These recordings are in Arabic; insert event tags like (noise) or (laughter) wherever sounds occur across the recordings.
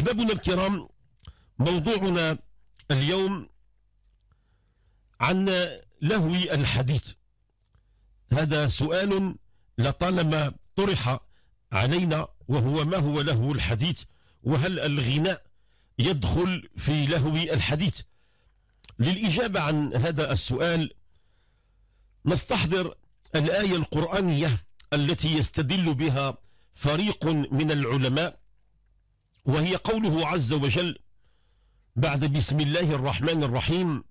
أحبابنا الكرام موضوعنا اليوم عن لهو الحديث هذا سؤال لطالما طرح علينا وهو ما هو لهو الحديث وهل الغناء يدخل في لهو الحديث للإجابة عن هذا السؤال نستحضر الآية القرآنية التي يستدل بها فريق من العلماء وهي قوله عز وجل بعد بسم الله الرحمن الرحيم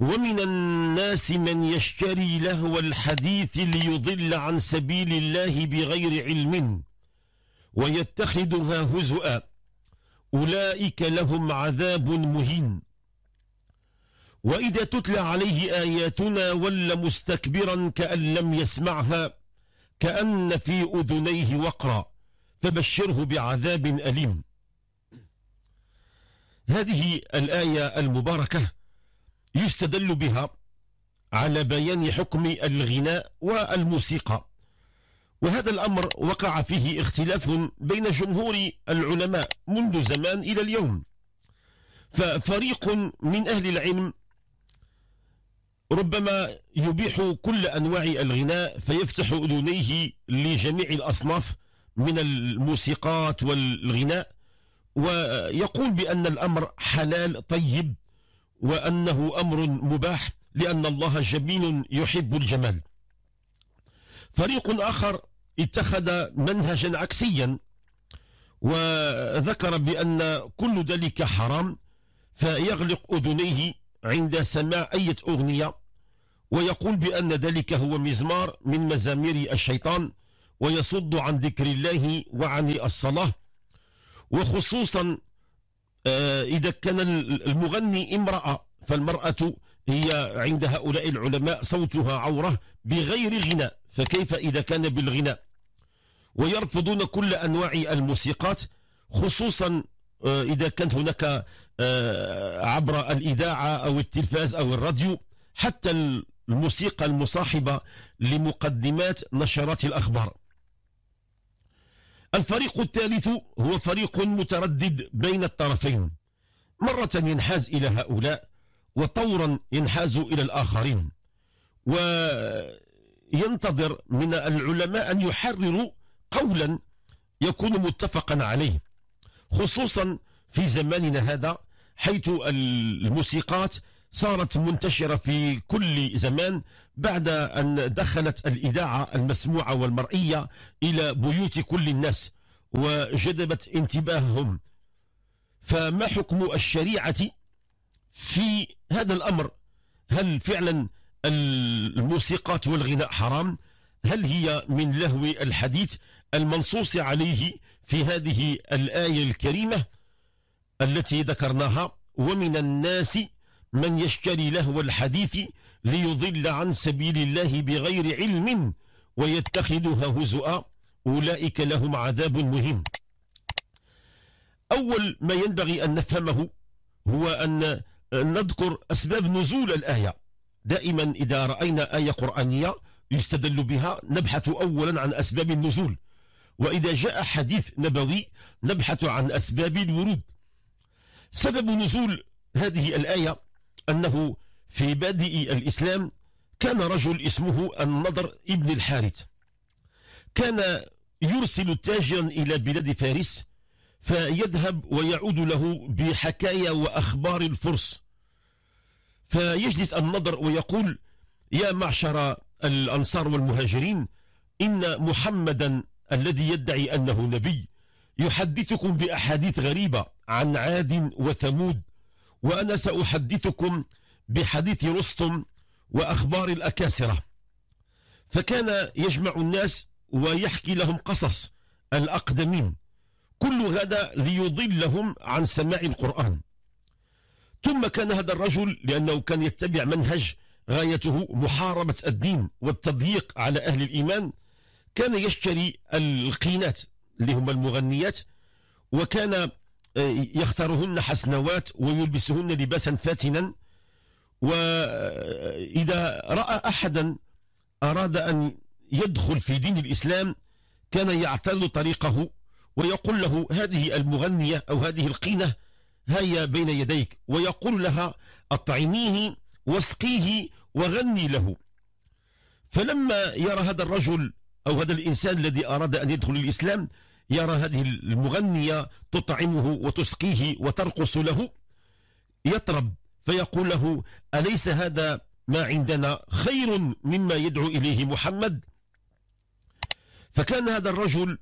ومن الناس من يشتري لهو الحديث ليضل عن سبيل الله بغير علم ويتخذها هزؤا أولئك لهم عذاب مهين وإذا تتلى عليه آياتنا ول مستكبرا كأن لم يسمعها كأن في أذنيه وقرا فبشره بعذاب أليم هذه الآية المباركة يستدل بها على بيان حكم الغناء والموسيقى وهذا الأمر وقع فيه اختلاف بين جمهور العلماء منذ زمان إلى اليوم ففريق من أهل العلم ربما يبيح كل أنواع الغناء فيفتح أذنيه لجميع الأصناف من الموسيقات والغناء ويقول بأن الأمر حلال طيب وأنه أمر مباح لأن الله جميل يحب الجمال فريق آخر اتخذ منهجا عكسيا وذكر بأن كل ذلك حرام فيغلق أذنيه عند سماع أي أغنية ويقول بأن ذلك هو مزمار من مزامير الشيطان ويصد عن ذكر الله وعن الصلاة وخصوصا آه، إذا كان المغني امرأة فالمرأة هي عند هؤلاء العلماء صوتها عورة بغير غناء فكيف إذا كان بالغناء ويرفضون كل أنواع الموسيقات خصوصا آه، إذا كانت هناك آه، عبر الإذاعة أو التلفاز أو الراديو حتى الموسيقى المصاحبة لمقدمات نشرات الأخبار الفريق الثالث هو فريق متردد بين الطرفين مرة ينحاز إلى هؤلاء وطورا ينحاز إلى الآخرين وينتظر من العلماء أن يحرروا قولا يكون متفقا عليه خصوصا في زماننا هذا حيث الموسيقات صارت منتشرة في كل زمان بعد أن دخلت الإذاعة المسموعة والمرئية إلى بيوت كل الناس وجذبت انتباههم فما حكم الشريعة في هذا الأمر هل فعلا الموسيقات والغناء حرام هل هي من لهو الحديث المنصوص عليه في هذه الآية الكريمة التي ذكرناها ومن الناس من يشتري لهو الحديث ليضل عن سبيل الله بغير علم ويتخذها هزؤا أولئك لهم عذاب مهم أول ما ينبغي أن نفهمه هو أن نذكر أسباب نزول الآية دائما إذا رأينا آية قرآنية يستدل بها نبحث أولا عن أسباب النزول وإذا جاء حديث نبوي نبحث عن أسباب الورود سبب نزول هذه الآية أنه في بادئ الإسلام كان رجل اسمه النضر ابن الحارث كان يرسل تاجرا إلى بلاد فارس فيذهب ويعود له بحكايا وأخبار الفرس فيجلس النضر ويقول يا معشر الأنصار والمهاجرين إن محمدا الذي يدعي أنه نبي يحدثكم بأحاديث غريبة عن عاد وثمود وأنا سأحدثكم بحديث رستم وأخبار الأكاسرة فكان يجمع الناس ويحكي لهم قصص الأقدمين كل هذا ليضلهم عن سماع القرآن ثم كان هذا الرجل لأنه كان يتبع منهج غايته محاربة الدين والتضييق على أهل الإيمان كان يشتري القينات اللي هما المغنيات وكان آه، يختارهن حسنوات ويلبسهن لباسا فاتنا وإذا رأى أحدا أراد أن يدخل في دين الإسلام كان يعتل طريقه ويقول له هذه المغنية أو هذه القينة هيا بين يديك ويقول لها أطعميه واسقيه وغني له فلما يرى هذا الرجل أو هذا الإنسان الذي أراد أن يدخل الإسلام يرى هذه المغنية تطعمه وتسقيه وترقص له يطرب فيقول له أليس هذا ما عندنا خير مما يدعو إليه محمد فكان هذا الرجل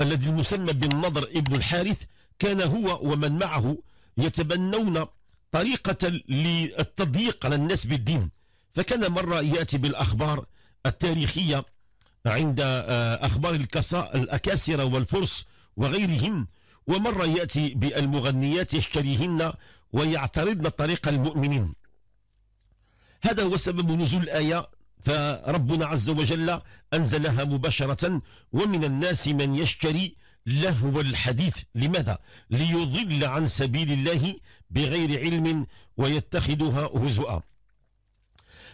الذي المسمى بالنضر ابن الحارث كان هو ومن معه يتبنون طريقة للتضييق على الناس بالدين فكان مرة يأتي بالأخبار التاريخية عند آه، أخبار الأكاسرة والفرس وغيرهم ومرة يأتي بالمغنيات يشتريهن ويعترضن طريق المؤمنين هذا هو سبب نزول الآية فربنا عز وجل أنزلها مباشرة ومن الناس من يشتري لهو الحديث لماذا؟ ليضل عن سبيل الله بغير علم ويتخذها هزؤا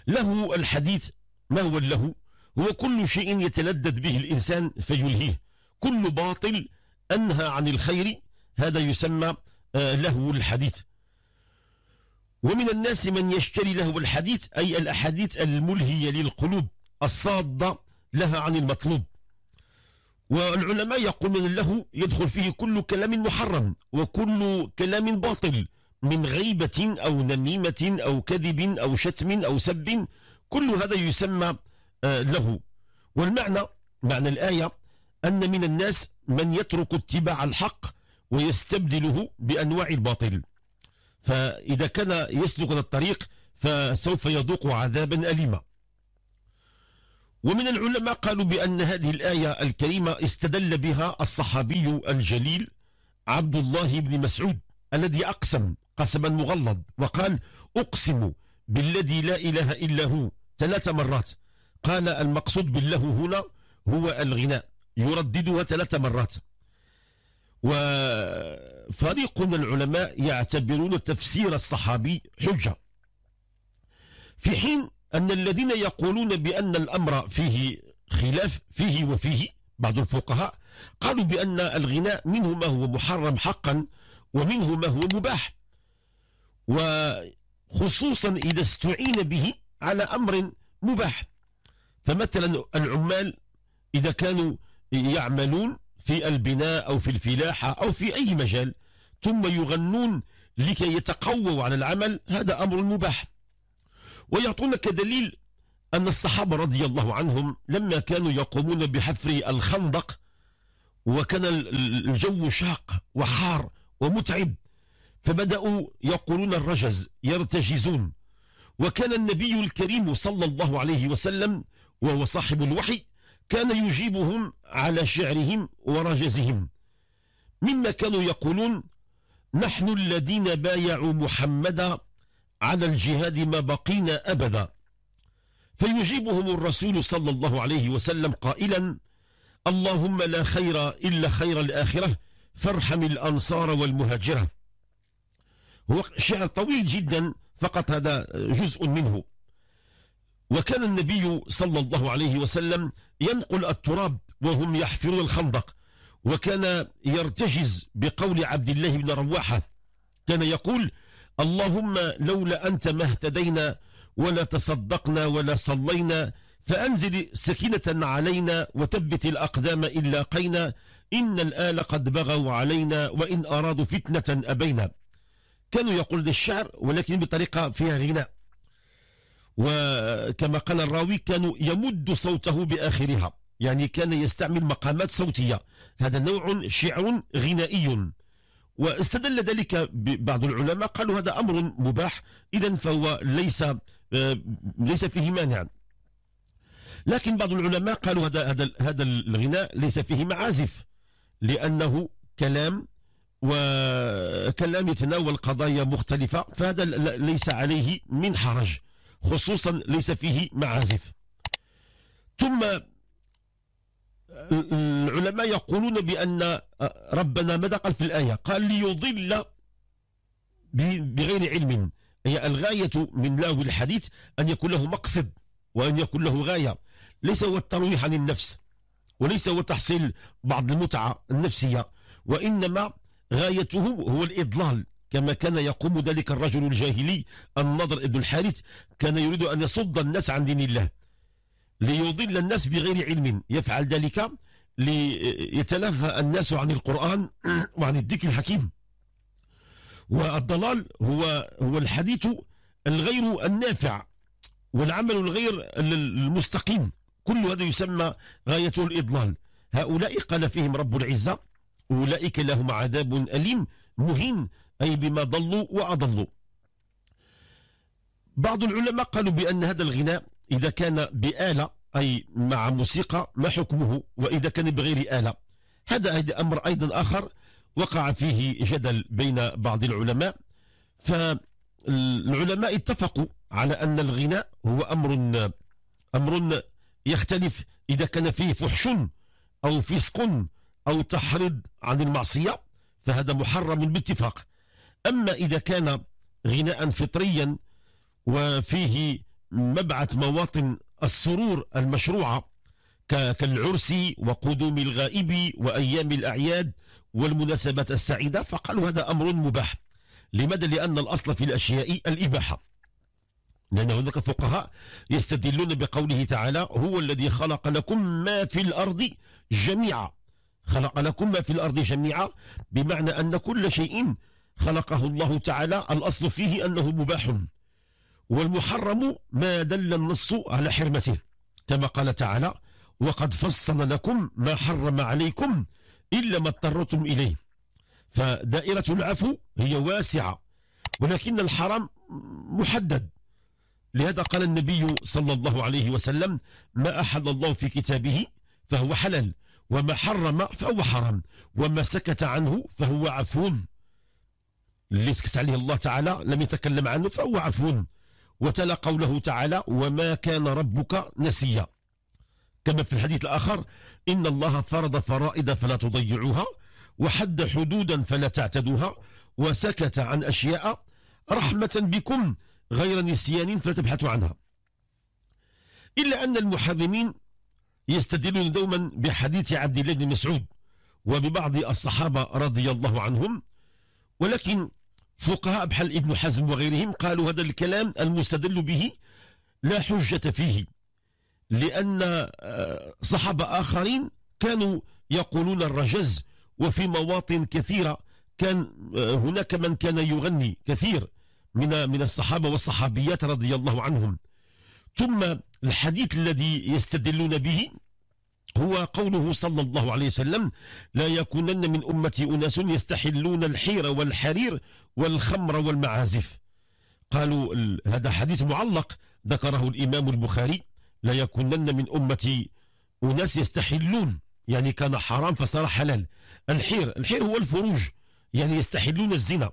له الحديث ما هو اللهو؟ وكل شيء يتلذذ به الإنسان فيلهيه كل باطل أنهى عن الخير هذا يسمى آه، لهو الحديث ومن الناس من يشتري لهو الحديث أي الأحاديث الملهية للقلوب الصادة لها عن المطلوب والعلماء يقولون له يدخل فيه كل كلام محرم وكل كلام باطل من غيبة أو نميمة أو كذب أو شتم أو سب كل هذا يسمى آه، له والمعنى معنى الآية أن من الناس من يترك اتباع الحق ويستبدله بأنواع الباطل فإذا كان يسلك هذا الطريق فسوف يذوق عذابا أليما ومن العلماء قالوا بأن هذه الآية الكريمة استدل بها الصحابي الجليل عبد الله بن مسعود الذي أقسم قسما مغلظ وقال أقسم بالذي لا إله إلا هو ثلاث مرات قال المقصود بالله هنا هو الغناء يرددها ثلاث مرات وفريق من العلماء يعتبرون تفسير الصحابي حجة في حين أن الذين يقولون بأن الأمر فيه خلاف فيه وفيه بعض الفقهاء قالوا بأن الغناء منه ما هو محرم حقا ومنه ما هو مباح وخصوصا إذا استعين به على أمر مباح فمثلا العمال إذا كانوا يعملون في البناء أو في الفلاحة أو في أي مجال ثم يغنون لكي يتقووا على العمل هذا أمر مباح ويعطون كدليل أن الصحابة رضي الله عنهم لما كانوا يقومون بحفر الخندق وكان الجو شاق وحار ومتعب فبدأوا يقولون الرجز يرتجزون وكان النبي الكريم صلى الله عليه وسلم وهو صاحب الوحي كان يجيبهم على شعرهم ورجزهم مما كانوا يقولون نحن الذين بايعوا محمدا على الجهاد ما بقينا أبدا فيجيبهم الرسول صلى الله عليه وسلم قائلا اللهم لا خير إلا خير الآخرة فارحم الأنصار والمهاجرة هو شعر طويل جدا فقط هذا جزء منه وكان النبي صلى الله عليه وسلم ينقل التراب وهم يحفرون الخندق وكان يرتجز بقول عبد الله بن رواحة كان يقول اللهم لولا أنت ما اهتدينا ولا تصدقنا ولا صلينا فأنزل سكينة علينا وثبت الأقدام إن لاقينا إن الآل قد بغوا علينا وإن أرادوا فتنة أبينا كانوا يقول للشعر ولكن بطريقة فيها غناء وكما قال الراوي كانوا يمد صوته بآخرها يعني كان يستعمل مقامات صوتية هذا نوع شعر غنائي واستدل ذلك بعض العلماء قالوا هذا أمر مباح إذا فهو ليس آه، ليس فيه مانع لكن بعض العلماء قالوا هذا هذا هذا الغناء ليس فيه معازف لأنه كلام وكلام يتناول قضايا مختلفة فهذا ليس عليه من حرج خصوصا ليس فيه معازف ثم آه، العلماء يقولون بأن آه، ربنا ماذا قال في الآية قال ليضل بغير علم هي الغاية من لاو الحديث أن يكون له مقصد وأن يكون له غاية ليس هو الترويح عن النفس وليس هو تحصيل بعض المتعة النفسية وإنما غايته هو الإضلال كما كان يقوم ذلك الرجل الجاهلي النضر ابن الحارث كان يريد أن يصد الناس عن دين الله ليضل الناس بغير علم يفعل ذلك ليتلهى الناس عن القرآن (clears throat) وعن الذكر الحكيم والضلال هو هو الحديث الغير النافع والعمل الغير المستقيم كل هذا يسمى غايته الإضلال هؤلاء قال فيهم رب العزة أولئك لهم عذاب أليم مهين أي بما ضلوا وأضلوا بعض العلماء قالوا بأن هذا الغناء إذا كان بآلة أي مع موسيقى ما حكمه وإذا كان بغير آلة هذا أمر أيضا آخر وقع فيه جدل بين بعض العلماء فالعلماء اتفقوا على أن الغناء هو أمر أمر يختلف إذا كان فيه فحش أو فسق أو تحرض عن المعصية فهذا محرم باتفاق أما إذا كان غناء فطريا وفيه مبعث مواطن السرور المشروعة كالعرس وقدوم الغائب وأيام الأعياد والمناسبات السعيدة فقالوا هذا أمر مباح لماذا؟ لأن الأصل في الأشياء الإباحة لأن هناك فقهاء يستدلون بقوله تعالى هو الذي خلق لكم ما في الأرض جميعا خلق لكم ما في الأرض جميعا بمعنى أن كل شيء خلقه الله تعالى الأصل فيه أنه مباح والمحرم ما دل النص على حرمته كما قال تعالى وقد فصل لكم ما حرم عليكم إلا ما اضطرتم إليه فدائرة العفو هي واسعة ولكن الحرام محدد لهذا قال النبي صلى الله عليه وسلم ما أحل الله في كتابه فهو حلال وما حرم فهو حرام وما سكت عنه فهو عفو اللي سكت عليه الله تعالى لم يتكلم عنه فهو عفو وتلا قوله تعالى وما كان ربك نسيا كما في الحديث الآخر إن الله فرض فرائد فلا تضيعوها وحد حدودا فلا تعتدوها وسكت عن أشياء رحمة بكم غير نسيان فتبحثوا عنها إلا أن المحرمين يستدلون دوما بحديث عبد الله بن مسعود وببعض الصحابة رضي الله عنهم ولكن فقهاء بحال ابن حزم وغيرهم قالوا هذا الكلام المستدل به لا حجة فيه لأن آه، صحابة آخرين كانوا يقولون الرجز وفي مواطن كثيرة كان آه، هناك من كان يغني كثير من من الصحابة والصحابيات رضي الله عنهم ثم الحديث الذي يستدلون به هو قوله صلى الله عليه وسلم لا يكونن من أمتي أناس يستحلون الحير والحرير والخمر والمعازف قالوا هذا حديث معلق ذكره الإمام البخاري لا يكونن من أمتي أناس يستحلون يعني كان حرام فصار حلال الحير الحير هو الفروج يعني يستحلون الزنا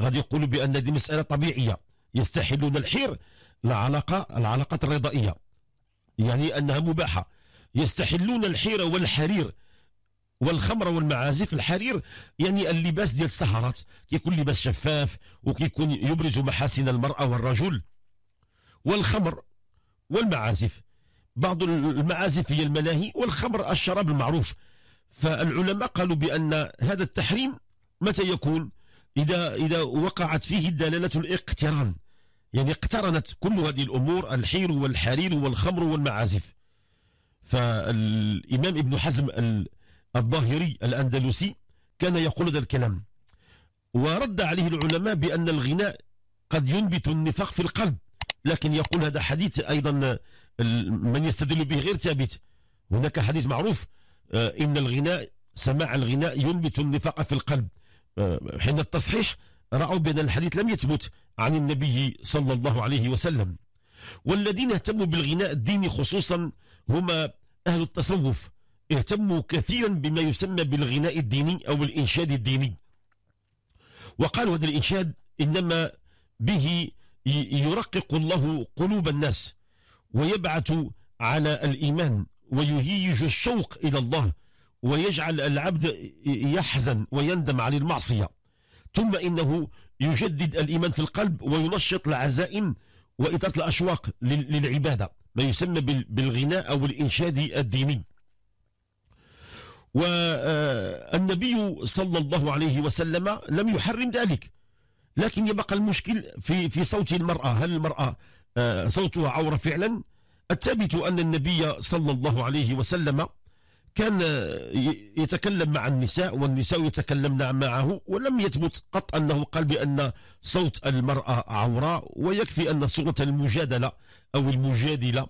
غادي يقولوا بأن هذه مسألة طبيعية يستحلون الحير العلاقة العلاقة الرضائية يعني أنها مباحة يستحلون الحيرة والحرير والخمر والمعازف الحرير يعني اللباس ديال السهرات كيكون لباس شفاف وكيكون يبرز محاسن المرأة والرجل والخمر والمعازف بعض المعازف هي الملاهي والخمر الشراب المعروف فالعلماء قالوا بأن هذا التحريم متى يكون إذا, إذا وقعت فيه دلالة الاقتران يعني اقترنت كل هذه الأمور الحير والحرير والخمر والمعازف فالإمام ابن حزم الظاهري الأندلسي كان يقول هذا الكلام ورد عليه العلماء بأن الغناء قد ينبت النفاق في القلب لكن يقول هذا حديث أيضا من يستدل به غير ثابت هناك حديث معروف آه، إن الغناء سماع الغناء ينبت النفاق في القلب آه، حين التصحيح رأوا بأن الحديث لم يثبت عن النبي صلى الله عليه وسلم والذين اهتموا بالغناء الديني خصوصا هما أهل التصوف اهتموا كثيرا بما يسمى بالغناء الديني أو الإنشاد الديني وقالوا هذا الإنشاد إنما به يرقق الله قلوب الناس ويبعث على الإيمان ويهيج الشوق إلى الله ويجعل العبد يحزن ويندم على المعصية ثم إنه يجدد الإيمان في القلب وينشط العزائم وإطارة الأشواق للعبادة ما يسمى بالغناء أو الإنشاد الديني والنبي صلى الله عليه وسلم لم يحرم ذلك لكن يبقى المشكل في في صوت المرأة هل المرأة آه، صوتها عورة فعلا الثابت أن النبي صلى الله عليه وسلم كان يتكلم مع النساء والنساء يتكلمن معه ولم يثبت قط أنه قال بأن صوت المرأة عورة ويكفي أن صورة المجادلة أو المجادلة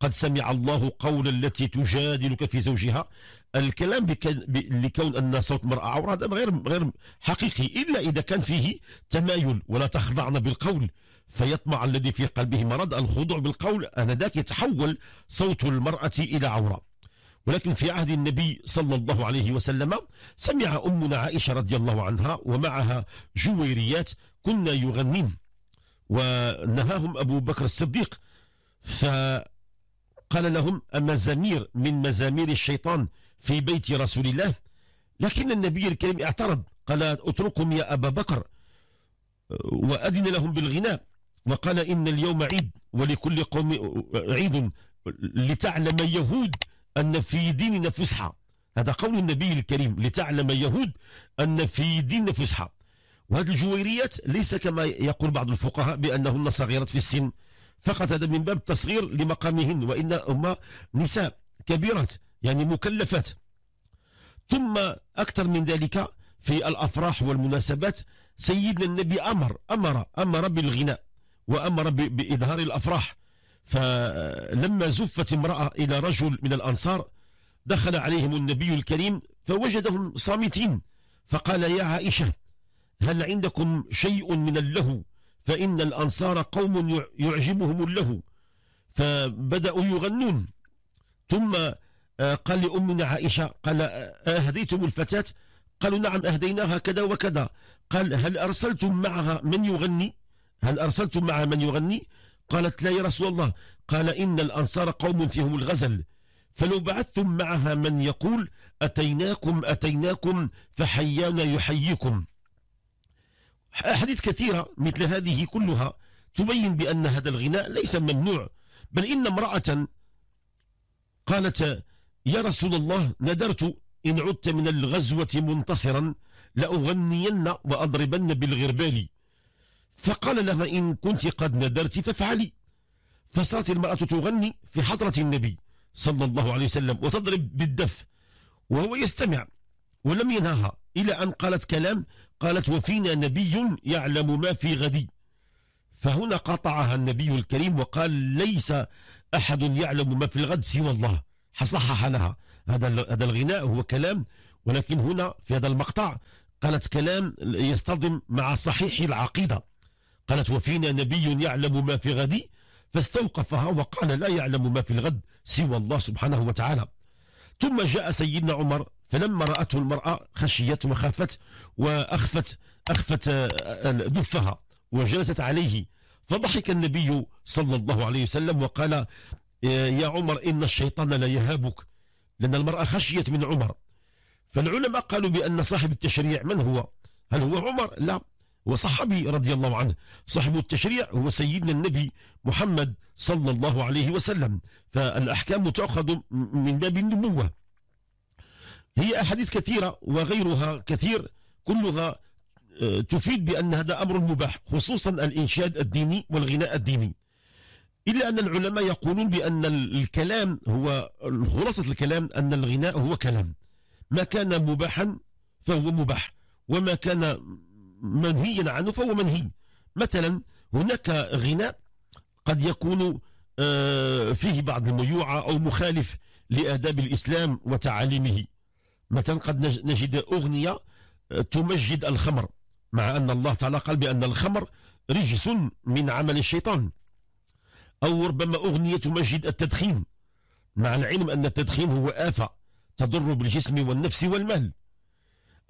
قد سمع الله قول التي تجادلك في زوجها الكلام لكون أن صوت المرأة عورة هذا غير غير حقيقي إلا إذا كان فيه تمايل ولا تخضعن بالقول فيطمع الذي في قلبه مرض الخضوع بالقول أنذاك يتحول صوت المرأة إلى عورة ولكن في عهد النبي صلى الله عليه وسلم سمع أمنا عائشة رضي الله عنها ومعها جويريات كنا يغنين ونهاهم أبو بكر الصديق فقال لهم أمزامير من مزامير الشيطان في بيت رسول الله لكن النبي الكريم اعترض قال اتركهم يا أبا بكر وأذن لهم بالغناء وقال إن اليوم عيد ولكل قوم عيد لتعلم يهود أن في ديننا فسحة هذا قول النبي الكريم لتعلم يهود أن في ديننا فسحة وهذه الجويريات ليس كما يقول بعض الفقهاء بأنهن صغيرات في السن فقط هذا من باب التصغير لمقامهن وإن هما نساء كبيرات يعني مكلفات ثم أكثر من ذلك في الأفراح والمناسبات سيدنا النبي أمر أمر أمر بالغناء وأمر بإظهار الأفراح فلما زفت امرأة إلى رجل من الأنصار دخل عليهم النبي الكريم فوجدهم صامتين فقال يا عائشة هل عندكم شيء من اللهو فإن الأنصار قوم يعجبهم اللهو فبدأوا يغنون ثم آه، قال لأمنا عائشة قال آه، أهديتم الفتاة قالوا نعم أهديناها كذا وكذا قال هل أرسلتم معها من يغني هل أرسلتم معها من يغني قالت لا يا رسول الله قال إن الأنصار قوم فيهم الغزل فلو بعثتم معها من يقول أتيناكم أتيناكم فحيانا يحييكم أحاديث كثيرة مثل هذه كلها تبين بأن هذا الغناء ليس ممنوع بل إن امرأة قالت يا رسول الله ندرت إن عدت من الغزوة منتصرا لأغنين وأضربن بالغربال فقال لها إن كنت قد ندرت فافعلي فصارت المرأة تغني في حضرة النبي صلى الله عليه وسلم وتضرب بالدف وهو يستمع ولم ينهاها إلى أن قالت كلام قالت وفينا نبي يعلم ما في غدي فهنا قطعها النبي الكريم وقال ليس أحد يعلم ما في الغد سوى الله حصحح لها هذا هذا الغناء هو كلام ولكن هنا في هذا المقطع قالت كلام يصطدم مع صحيح العقيدة قالت وفينا نبي يعلم ما في غد فاستوقفها وقال لا يعلم ما في الغد سوى الله سبحانه وتعالى ثم جاء سيدنا عمر فلما رأته المرأة خشيت وخافت وأخفت أخفت آه، آه، دفها وجلست عليه فضحك النبي صلى الله عليه وسلم وقال آه، يا عمر إن الشيطان لا يهابك لأن المرأة خشيت من عمر فالعلماء قالوا بأن صاحب التشريع من هو هل هو عمر لا وصحبي رضي الله عنه صاحب التشريع هو سيدنا النبي محمد صلى الله عليه وسلم فالأحكام تأخذ من باب النبوة هي أحاديث كثيرة وغيرها كثير كلها آه، تفيد بأن هذا أمر مباح خصوصا الإنشاد الديني والغناء الديني إلا أن العلماء يقولون بأن الكلام هو خلاصة الكلام أن الغناء هو كلام ما كان مباحا فهو مباح وما كان منهي عنه فهو منهي مثلا هناك غناء قد يكون آه، فيه بعض الميوعة أو مخالف لآداب الإسلام وتعاليمه مثلا قد نجد أغنية آه، تمجد الخمر مع أن الله تعالى قال بأن الخمر رجس من عمل الشيطان أو ربما أغنية تمجد التدخين مع العلم أن التدخين هو آفة تضر بالجسم والنفس والمال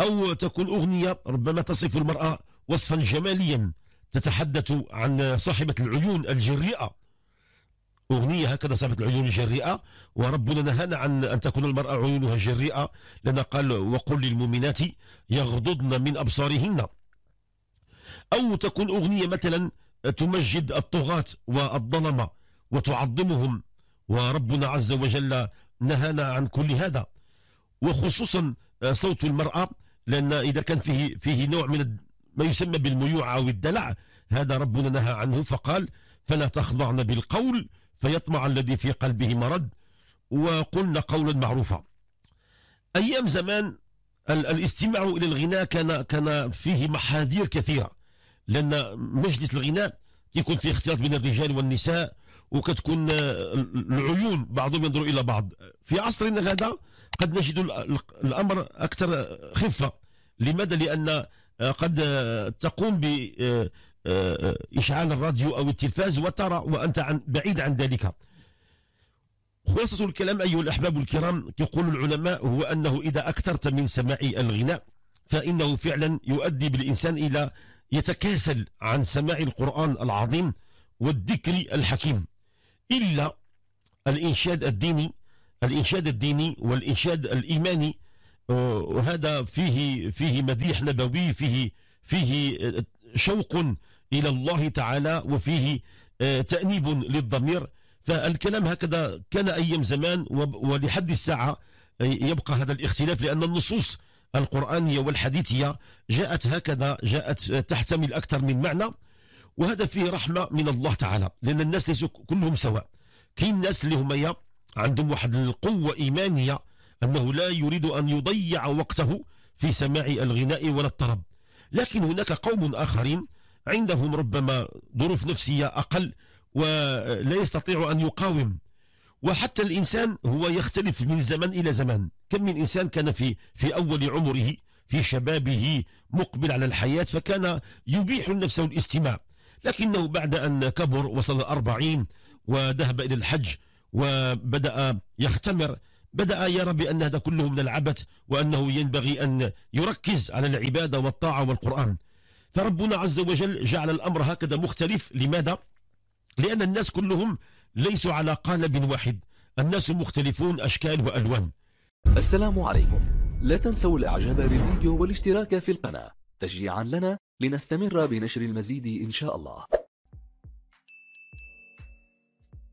أو تكون أغنية ربما تصف المرأة وصفا جماليا تتحدث عن صاحبة العيون الجريئة أغنية هكذا صاحبة العيون الجريئة وربنا نهانا عن أن تكون المرأة عيونها جريئة لأن قال وقل للمؤمنات يغضضن من أبصارهن أو تكون أغنية مثلا تمجد الطغاة والظلمة وتعظمهم وربنا عز وجل نهانا عن كل هذا وخصوصا صوت المرأة لأن إذا كان فيه فيه نوع من ما يسمى بالميوعة أو الدلع هذا ربنا نهى عنه فقال فلا تخضعن بالقول فيطمع الذي في قلبه مرض وقلنا قولا معروفا أيام زمان الاستماع إلى الغناء كان كان فيه محاذير كثيرة لأن مجلس الغناء يكون فيه اختلاط بين الرجال والنساء وكتكون العيون بعضهم ينظر إلى بعض في عصرنا هذا قد نجد الأمر أكثر خفة لماذا لأن آه، قد آه، تقوم ب آه، اشعال الراديو أو التلفاز وترى وأنت عن بعيد عن ذلك خلاصة الكلام أيها الأحباب الكرام يقول العلماء هو أنه إذا أكثرت من سماع الغناء فإنه فعلا يؤدي بالإنسان إلى يتكاسل عن سماع القرآن العظيم والذكر الحكيم إلا الإنشاد الديني الإنشاد الديني والإنشاد الإيماني آه، وهذا فيه فيه مديح نبوي فيه فيه آه، شوق إلى الله تعالى وفيه آه، تأنيب للضمير فالكلام هكذا كان أيام زمان ولحد الساعة يبقى هذا الاختلاف لأن النصوص القرآنية والحديثية جاءت هكذا جاءت تحتمل أكثر من معنى وهذا فيه رحمة من الله تعالى لأن الناس ليسوا كلهم سواء كاين الناس اللي هما عندهم واحد القوة إيمانية أنه لا يريد أن يضيع وقته في سماع الغناء ولا الطرب لكن هناك قوم آخرين عندهم ربما ظروف نفسية أقل ولا يستطيع أن يقاوم وحتى الإنسان هو يختلف من زمن إلى زمن كم من إنسان كان في في أول عمره في شبابه مقبل على الحياة فكان يبيح نفسه الاستماع لكنه بعد أن كبر وصل الأربعين وذهب إلى الحج وبدأ يختمر بدأ يرى بأن هذا كله من العبث وأنه ينبغي أن يركز على العبادة والطاعة والقرآن فربنا عز وجل جعل الأمر هكذا مختلف لماذا؟ لأن الناس كلهم ليسوا على قالب واحد الناس مختلفون أشكال وألوان السلام عليكم لا تنسوا الإعجاب بالفيديو والاشتراك في القناة تشجيعا لنا لنستمر بنشر المزيد إن شاء الله